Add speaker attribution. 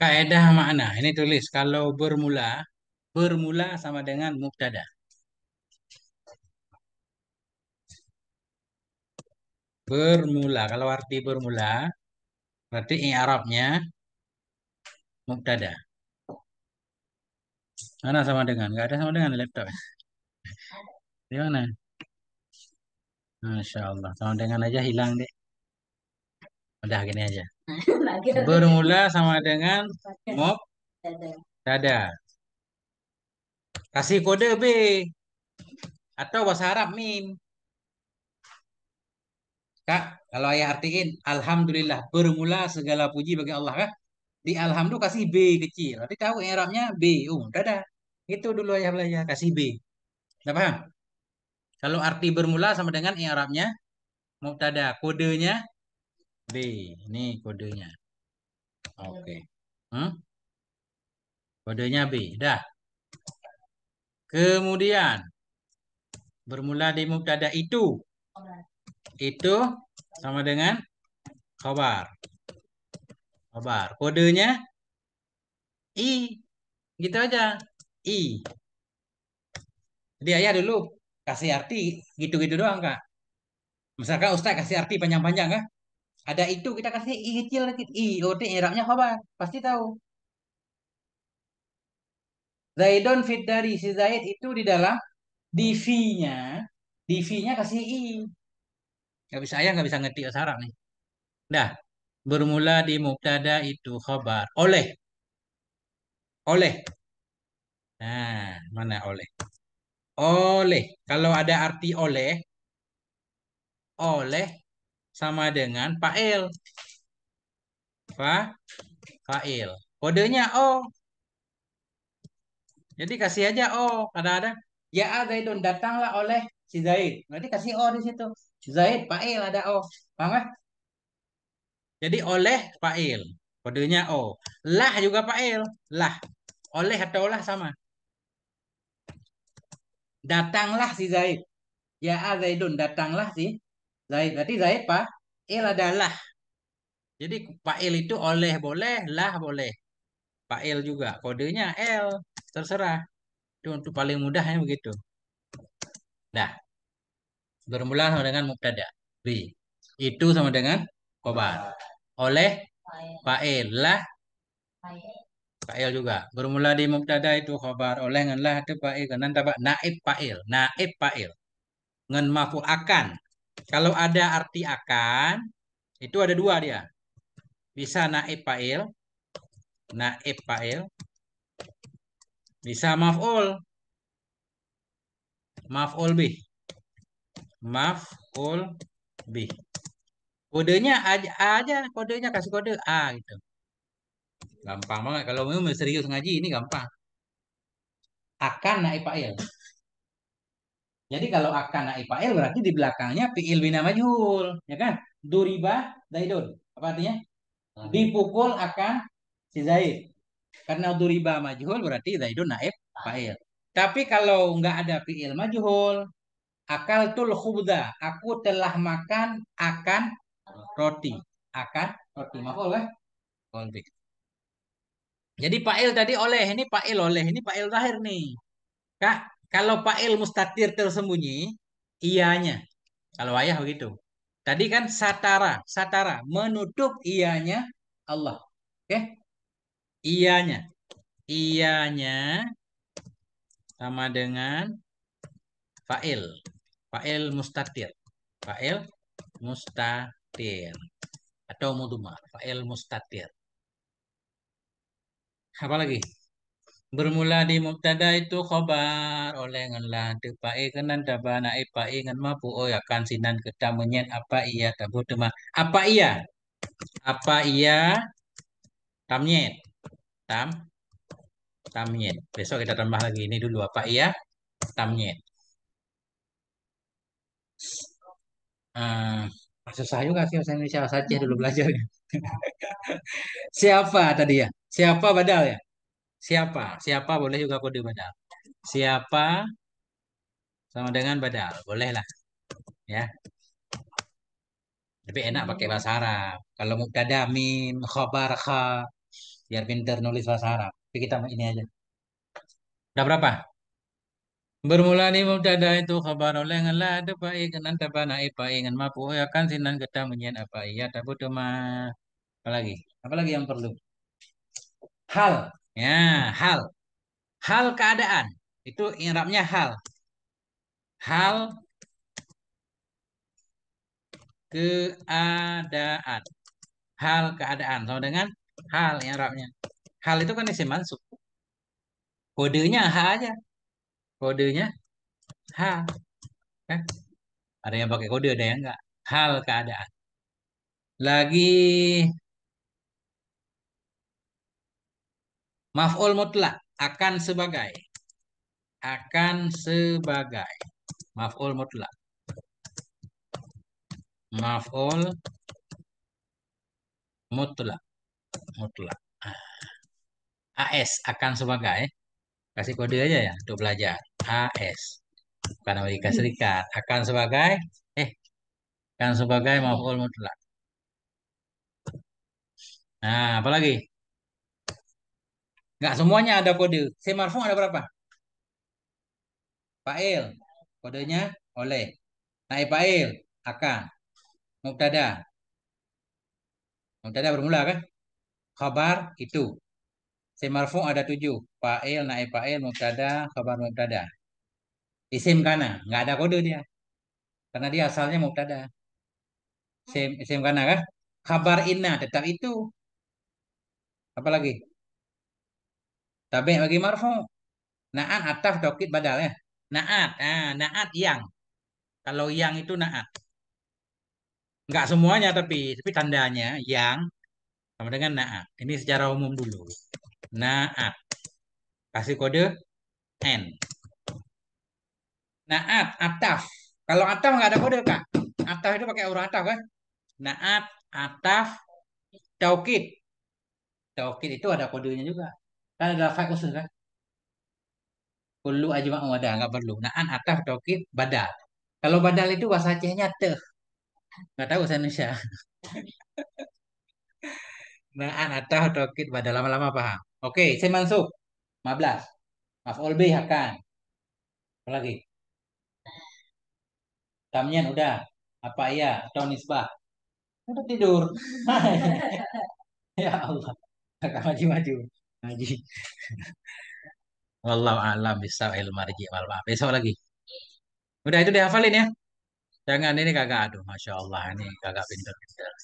Speaker 1: Kaedah makna. Ini tulis kalau bermula, bermula sama dengan mubtada. Bermula. Kalau arti bermula, berarti ini Arabnya mubtada. Mana sama dengan? Gak ada sama dengan laptop. Di mana? Masya Allah. Sama dengan aja hilang deh. Udah gini aja. Nah, bermula sama dengan mop dada. Kasih kode B. Atau bahasa Arab min. Kak, kalau ayah artiin, Alhamdulillah, bermula segala puji bagi Allah. Kak. Di Alhamdulillah kasih B kecil. Nanti tahu Arabnya B. Um, dada. Itu dulu ayah belajar, kasih B. nggak paham? Kalau arti bermula sama dengan Arabnya, mubtada kodenya B. Ini kodenya. Oke. Okay. Hmm? Kodenya B. Dah. Kemudian bermula di mubtada itu. Itu sama dengan khabar. Khabar. Kodenya I. Gitu aja. I. Jadi ayah dulu kasih arti gitu-gitu doang kak. Misalkan Ustaz kasih arti panjang-panjang kak. Ada itu kita kasih i kecil lagi i ot oh, i'rabnya apa Pasti tahu. zaidon fit dari si Zaid itu di dalam divinya divinya kasih i. nggak bisa ya nggak bisa ngetik ya, sekarang nih. Dah, bermula di mubtada itu khabar oleh oleh. Nah, mana oleh? Oleh. Kalau ada arti oleh oleh sama dengan fa'il. Fa fa'il. Kodenya O. Jadi kasih aja O. kadang ada, ya Zaidun datanglah oleh si Zaid. Berarti kasih O di situ. Zaid, Zaid fa'il ada O. Paham gak? Jadi oleh fa'il. Kodenya O. Lah juga fa'il. Lah. Oleh atau lah sama. Datanglah si Zaid. Ya Zaidun datanglah si Zaid. Berarti Zaid Pak il adalah. Jadi fa'il itu oleh boleh, lah boleh. Fa'il juga. Kodenya L. Terserah. Itu untuk paling mudahnya begitu. Nah. Bermula sama dengan mubtada. B. Itu sama dengan kobar. Oleh Pak fa'il. Lah. Pak Fa'il juga. Bermula di mubtada itu khobar. Oleh Pak lah itu fa'il. Nanti Pak naib fa'il. Naib fa'il. Dengan mafu akan kalau ada arti akan, itu ada dua dia. Bisa naib fa'il, naib fa'il, bisa maf'ul, maf'ul bih. Maf'ul bih. Kodenya aja, aja kodenya kasih kode A gitu. Gampang banget kalau memang serius ngaji ini gampang. Akan naib fa'il. Jadi kalau naik ipail berarti di belakangnya fiil bina majhul, ya kan? Duriba daidun. Apa artinya? Dipukul akan si Zaid. Karena duriba majhul berarti zaidun naib fa'il. Tapi kalau nggak ada fiil majhul, akal tul khubda, aku telah makan akan roti, akan roti. Maful kan? Eh? Konflik. Jadi fa'il tadi oleh, ini fa'il oleh, ini fa'il terakhir nih. Kak, kalau Pak fa'il mustatir tersembunyi, ianya. Kalau ayah begitu. Tadi kan satara, satara menutup ianya Allah. Oke. Okay? Ianya. Ianya sama dengan Pak Pak Fa'il mustatir. Pak Fa'il mustatir atau Pak fa'il mustatir. Apa lagi? bermula di mubtada itu khobar oleh ngelan pae kenan e pae ngan mapu oh akan ya sinan kita menyen apa iya tabu tema apa iya apa iya tamnyet tam tamnyet besok kita tambah lagi ini dulu apa iya tamnyet uh, ah, susah juga sih bahasa Indonesia saja dulu belajar siapa tadi ya siapa badal ya Siapa? Siapa boleh juga kode badal. Siapa sama dengan badal. Bolehlah. Ya. Tapi enak pakai hmm. bahasa Arab. Kalau mubtada mim, khabar kha, biar pinter nulis bahasa Arab. Tapi kita ini aja. Udah berapa? Bermula ni mubtada itu khabar oleh lah ada pai kenan taba naik pai ngan mapu ya kan sinan kita menyen apa iya tabu cuma apa lagi? Apa lagi yang perlu? Hal Ya, hal. Hal keadaan. Itu i'rabnya hal. Hal keadaan. Hal keadaan sama dengan hal i'rabnya. Hal itu kan isi mansub. Kodenya H aja. Kodenya H. Eh, Ada yang pakai kode, ada yang enggak. Hal keadaan. Lagi Maf'ul mutlak akan sebagai akan sebagai maf'ul mutlak. Maf'ul mutlak mutlak. AS ah. akan sebagai kasih kode aja ya untuk belajar. AS bukan Amerika Serikat akan sebagai eh akan sebagai maf'ul mutlak. Nah, apalagi? Enggak semuanya ada kode. Saya ada berapa? Fa'il. Kodenya oleh. Naik fa'il. Akan. Mubtada. Mubtada bermula kan? Khabar itu. Isim ada tujuh. Fa'il, naik fa'il, mubtada, khabar mubtada. Isim kana. Enggak ada kode dia. Karena dia asalnya mubtada. Isim, isim kana kan? Khabar inna tetap itu. Apalagi? Tapi bagi marfu naat ataf tokit badal ya. Naat, ah, naat yang. Kalau yang itu naat. Enggak semuanya tapi tapi tandanya yang sama dengan naat. Ini secara umum dulu. Naat. Kasih kode N. Naat, ataf. Kalau ataf enggak ada kode, Kak. Ataf itu pakai huruf ataf kan? Naat, ataf, tokit. Tokit itu ada kodenya juga kan ada lafaz perlu kan kullu ajma' wada nggak perlu na'an ataf taukid badal kalau badal itu bahasa Acehnya teh nggak tahu bahasa Indonesia na'an ataf taukid badal lama-lama paham oke saya masuk 15 maf'ul bih akan apa lagi tamyan udah apa iya atau nisbah udah tidur ya Allah agak maju-maju Ngaji. Wallahu a'lam bisa marji wal Besok lagi. Udah itu dihafalin ya. Jangan ini kagak aduh masya Allah ini kagak pintar pintar